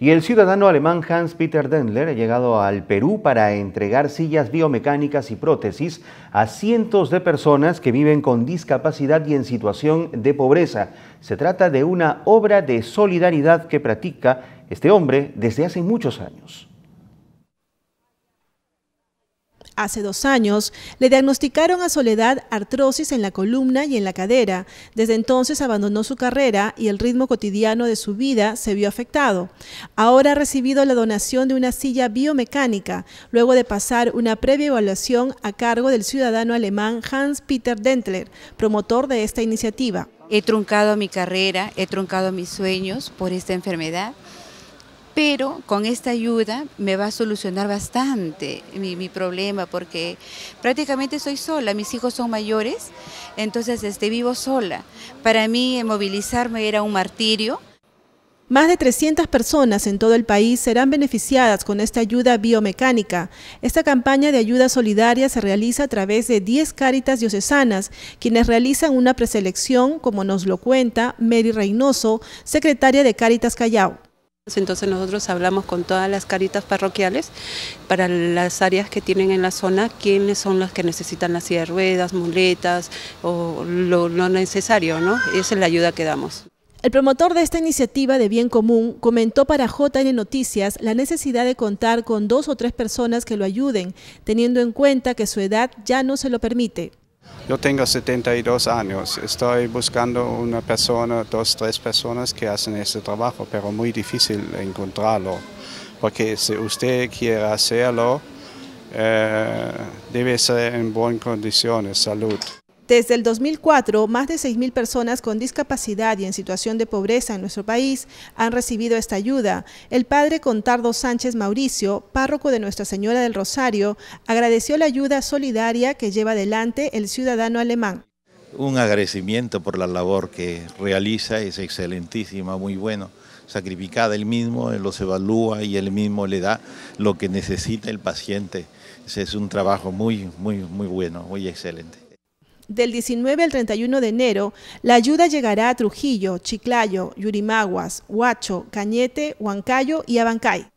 Y el ciudadano alemán Hans-Peter Dendler ha llegado al Perú para entregar sillas biomecánicas y prótesis a cientos de personas que viven con discapacidad y en situación de pobreza. Se trata de una obra de solidaridad que practica este hombre desde hace muchos años. Hace dos años le diagnosticaron a Soledad artrosis en la columna y en la cadera. Desde entonces abandonó su carrera y el ritmo cotidiano de su vida se vio afectado. Ahora ha recibido la donación de una silla biomecánica, luego de pasar una previa evaluación a cargo del ciudadano alemán Hans-Peter Dentler, promotor de esta iniciativa. He truncado mi carrera, he truncado mis sueños por esta enfermedad pero con esta ayuda me va a solucionar bastante mi, problema porque prácticamente soy sola, mis hijos son mayores, entonces este, vivo sola. Para mí movilizarme era un martirio. Más de 300 personas en todo el país serán beneficiadas con esta ayuda biomecánica. Esta campaña de ayuda solidaria se realiza a través de 10 cáritas diocesanas, quienes realizan una preselección, como nos lo cuenta Mary Reynoso, secretaria de Cáritas Callao. Entonces nosotros hablamos con todas las caritas parroquiales para las áreas que tienen en la zona, quiénes son las que necesitan las silla de ruedas, muletas o lo, necesario, ¿no? Esa es la ayuda que damos. El promotor de esta iniciativa de bien común comentó para JN Noticias la necesidad de contar con dos o tres personas que lo ayuden, teniendo en cuenta que su edad ya no se lo permite. Yo tengo 72 años, estoy buscando una persona, dos, tres personas que hacen este trabajo, pero muy difícil encontrarlo, porque si usted quiere hacerlo, eh, debe ser en buenas condiciones, salud. Desde el 2004, más de 6.000 personas con discapacidad y en situación de pobreza en nuestro país han recibido esta ayuda. El padre Contardo Sánchez Mauricio, párroco de Nuestra Señora del Rosario, agradeció la ayuda solidaria que lleva adelante el ciudadano alemán. Un agradecimiento por la labor que realiza, es excelentísima, muy bueno, sacrificada él mismo, él los evalúa y él mismo le da lo que necesita el paciente. Ese es un trabajo muy, muy, muy bueno, muy excelente del 19 al 31 de enero, la ayuda llegará a Trujillo, Chiclayo, Yurimaguas, Huacho, Cañete, Huancayo y Abancay.